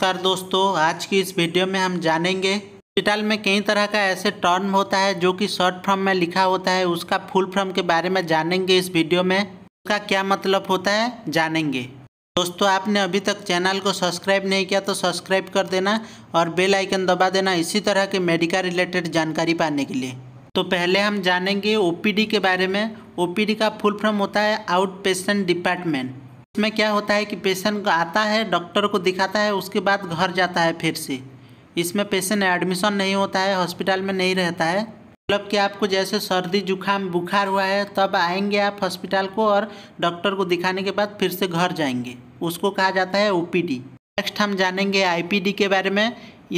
नमस्कार दोस्तों आज की इस वीडियो में हम जानेंगे हॉस्पिटल में कई तरह का ऐसे टर्म होता है जो कि शॉर्ट फॉर्म में लिखा होता है उसका फुल फॉर्म के बारे में जानेंगे इस वीडियो में उसका क्या मतलब होता है जानेंगे दोस्तों आपने अभी तक चैनल को सब्सक्राइब नहीं किया तो सब्सक्राइब कर देना और बेल आइकन दबा देना इसी तरह के मेडिकल रिलेटेड जानकारी पाने के लिए तो पहले हम जानेंगे ओपीडी के बारे में ओपीडी का फुल फॉर्म होता है आउट पेशेंट डिपार्टमेंट इसमें क्या होता है कि पेशेंट आता है डॉक्टर को दिखाता है उसके बाद घर जाता है फिर से इसमें पेशेंट एडमिशन नहीं होता है हॉस्पिटल में नहीं रहता है मतलब कि आपको जैसे सर्दी जुकाम बुखार हुआ है तब आएंगे आप हॉस्पिटल को और डॉक्टर को दिखाने के बाद फिर से घर जाएंगे उसको कहा जाता है ओपीडी नेक्स्ट हम जानेंगे आईपीडी के बारे में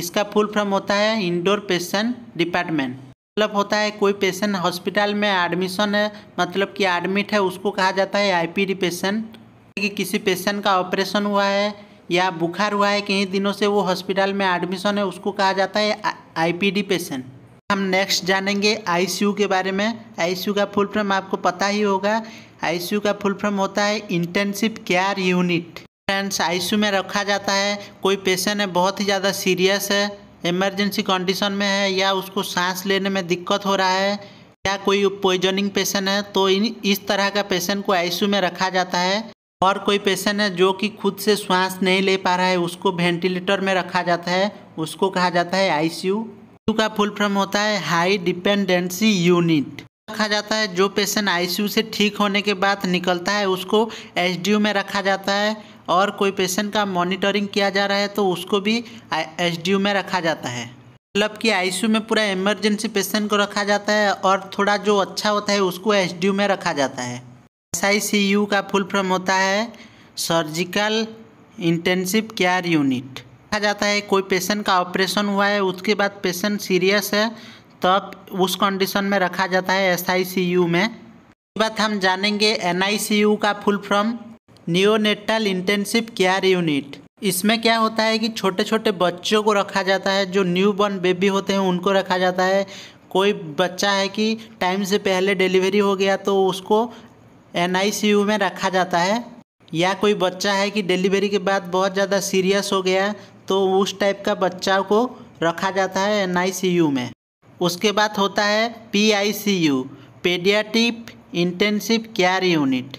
इसका फुल फॉर्म होता है इंडोर पेशेंट डिपार्टमेंट मतलब होता है कोई पेशेंट हॉस्पिटल में एडमिशन है मतलब कि एडमिट है उसको कहा जाता है आई पेशेंट कि किसी पेशेंट का ऑपरेशन हुआ है या बुखार हुआ है कई दिनों से वो हॉस्पिटल में एडमिशन है उसको कहा जाता है आईपीडी पेशेंट हम नेक्स्ट जानेंगे आईसीयू के बारे में आईसीयू का फुल फॉर्म आपको पता ही होगा आईसीयू का फुल फॉर्म होता है intensive care unit friends ICU में रखा जाता है कोई पेशेंट है बहुत ही ज़्यादा सीरियस है इमरजेंसी कंडीशन में है या उसको सांस लेने में दिक्कत हो रहा है या कोई पॉइजनिंग पेशेंट है तो इन इस तरह का पेशेंट को आईसीयू में रखा जाता है और कोई पेशेंट है जो कि खुद से श्वास नहीं ले पा रहा है उसको वेंटिलेटर में रखा जाता है उसको कहा जाता है आईसीयू का फुल फॉर्म होता है हाई डिपेंडेंसी यूनिट रखा जाता है जो पेशेंट आईसीयू से ठीक होने के बाद निकलता है उसको एसडीयू में रखा जाता है और कोई पेशेंट का मॉनिटरिंग किया जा रहा है तो उसको भी एच में रखा जाता है मतलब कि आई में पूरा इमरजेंसी पेशेंट को रखा जाता है और थोड़ा जो अच्छा होता है उसको एच में रखा जाता है यू का फुल फॉर्म होता है सर्जिकल इंटेंसिव केयर यूनिट कहा जाता है कोई पेशेंट का ऑपरेशन हुआ है उसके बाद पेशेंट सीरियस है तब तो उस कंडीशन में रखा जाता है यू में उसके बाद हम जानेंगे यू का full form neonatal intensive care unit इसमें क्या होता है कि छोटे छोटे बच्चों को रखा जाता है जो न्यू बॉर्न बेबी होते हैं उनको रखा जाता है कोई बच्चा है कि टाइम से पहले डिलीवरी हो गया तो उसको एन में रखा जाता है या कोई बच्चा है कि डिलीवरी के बाद बहुत ज़्यादा सीरियस हो गया तो उस टाइप का बच्चा को रखा जाता है एन में उसके बाद होता है P I C U paediatric intensive care unit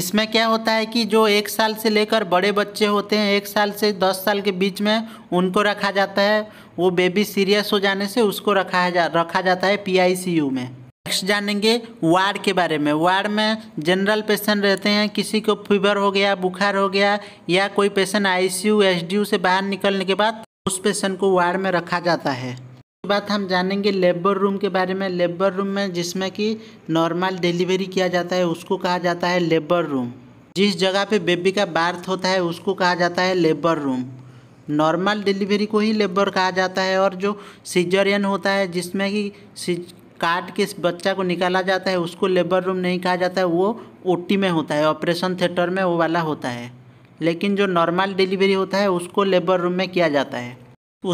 इसमें क्या होता है कि जो एक साल से लेकर बड़े बच्चे होते हैं एक साल से दस साल के बीच में उनको रखा जाता है वो बेबी सीरियस हो जाने से उसको रखा जा रखा जाता है पी आई सी यू में नेक्स्ट जानेंगे वार्ड के बारे में वार्ड में जनरल पेशेंट रहते हैं किसी को फीवर हो गया बुखार हो गया या कोई पेशेंट आईसीयू एसडीयू से बाहर निकलने के बाद उस पेशेंट को वार्ड में रखा जाता है उसके बाद हम जानेंगे लेबर रूम के बारे में लेबर रूम में जिसमें कि नॉर्मल डिलीवरी किया जाता है उसको कहा जाता है लेबर रूम जिस जगह पर बेबी का बार्थ होता है उसको कहा जाता है लेबर रूम नॉर्मल डिलीवरी को ही लेबर कहा जाता है और जो सीजरियन होता है जिसमें कि काट के इस बच्चा को निकाला जाता है उसको लेबर रूम नहीं कहा जाता है वो ओटी में होता है ऑपरेशन थिएटर में वो वाला होता है लेकिन जो नॉर्मल डिलीवरी होता है उसको लेबर रूम में किया जाता है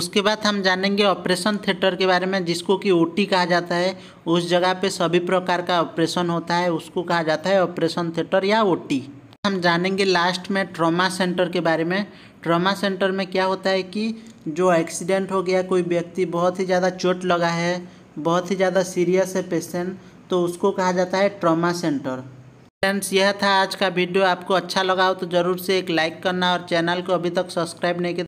उसके बाद हम जानेंगे ऑपरेशन थिएटर के बारे में जिसको कि ओटी कहा जाता है उस जगह पे सभी प्रकार का ऑपरेशन होता है उसको कहा जाता है ऑपरेशन थिएटर या ओटी हम जानेंगे लास्ट में ट्रॉमा सेंटर के बारे में ट्रॉमा सेंटर में क्या होता है कि जो एक्सीडेंट हो गया कोई व्यक्ति बहुत ही ज़्यादा चोट लगा है बहुत ही ज़्यादा सीरियस है पेशेंट तो उसको कहा जाता है ट्रॉमा सेंटर फ्रेंड्स यह था आज का वीडियो आपको अच्छा लगा हो तो ज़रूर से एक लाइक करना और चैनल को अभी तक सब्सक्राइब नहीं किया